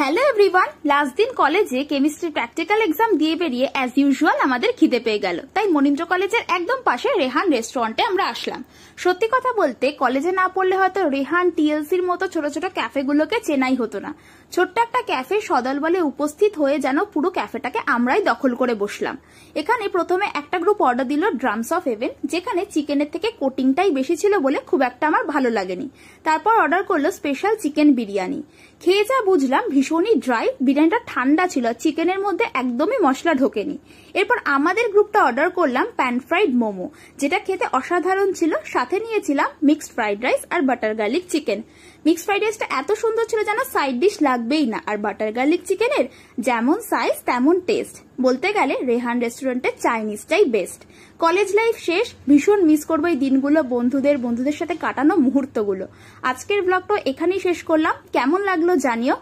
hello everyone last দিন কলেজে chemistry practical exam দিয়ে বেরিয়ে অ্যাজ ইউজুয়াল আমাদের খিদে পেয়ে গেল তাই মনীন্দ্র কলেজের একদম পাশে রেহান রেস্টুরেন্টে আমরা আসলাম সত্যি কথা বলতে কলেজে না পড়লে হয়তো রেহান টিএলসির মতো ছোট ছোট ক্যাফেগুলোকে চেনাই হতো না ছোট্ট একটা ক্যাফে সদল বলে উপস্থিত হয়ে যেন পুরো ক্যাফেটাকে আমরাই দখল করে বসলাম এখানে প্রথমে একটা গ্রুপ অর্ডার দিল ড্রামস অফ হেভেন যেখানে চিকেনের থেকে কোটিংটাই বেশি ছিল বলে খুব একটা আমার ভালো লাগেনি তারপর অর্ডার করলো স্পেশাল চিকেন বিরিয়ানি খেয়ে যা বুঝলাম ভীষণ ভীষণই ড্রাই বিরিয়ানিটা ঠান্ডা ছিল চিকেনের মধ্যে একদমই মশলা ঢোকেনি এরপর আমাদের গ্রুপটা অর্ডার করলাম প্যান ফ্রাইড মোমো যেটা খেতে অসাধারণ ছিল সাথে নিয়েছিলাম মিক্সড ফ্রাইড রাইস আর butter garlic chicken mixed fried রাইসটা এত সুন্দর ছিল যেন সাইড ডিশ লাগবেই না আর বাটার গার্লিক চিকেনের যেমন সাইজ তেমন টেস্ট বলতে গেলে রেহান রেস্টুরেন্টের চাইনিজটাই বেস্ট কলেজ লাইফ শেষ ভীষণ মিস করবো এই দিনগুলো বন্ধুদের বন্ধুদের সাথে কাটানো মুহূর্তগুলো আজকের ব্লগটা এখানেই শেষ করলাম কেমন লাগলো জানিও